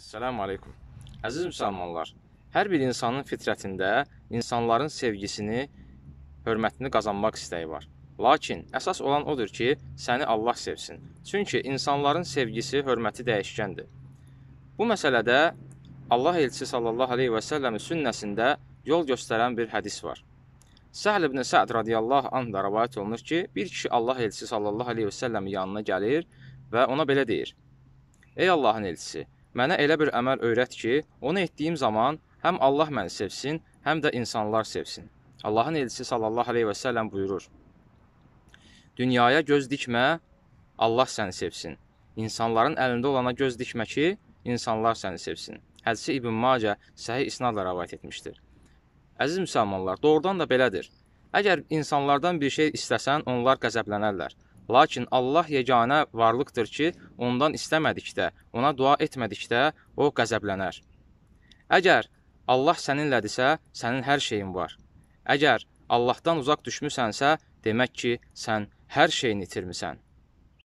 Əssəlamu aleykum. Əziz müsəlmanlar, hər bir insanın fitrətində insanların sevgisini, hörmətini qazanmaq istəyi var. Lakin əsas olan odur ki, səni Allah sevsin. Çünki insanların sevgisi, hörməti dəyişkəndir. Bu məsələdə Allah elçisi sallallahu aleyhi və səlləmin sünnəsində yol göstərən bir hədis var. Səhl ibn Səd radiyallahu anh da rəvayət olunur ki, bir kişi Allah elçisi sallallahu aleyhi və səlləmin yanına gəlir və ona belə deyir: Ey Allahın elçisi, Mənə elə bir əməl öyrət ki, onu etdiyim zaman həm Allah məni sevsin, həm də insanlar sevsin. Allahın elçisi sallallahu əleyhi və səlləm buyurur: Dünyaya göz dikmə, Allah səni sevsin. İnsanların əlində olana göz dikmə ki, insanlar səni sevsin. Hədisi İbn Macə səhih isnadla rivayet etmişdir. Əziz müsəlmanlar, doğrudan da belədir. Əgər insanlardan bir şey istəsən, onlar qəzəblənərlər. Lakin Allah yeganə varlıqdır ki, ondan istəmədikdə, ona dua etmədikdə o qəzəblənər. Əgər Allah səninlədirsə, sənin hər şeyin var. Əgər Allahdan uzaq düşmüsənsə, demək ki, sən hər şeyini itirmisən.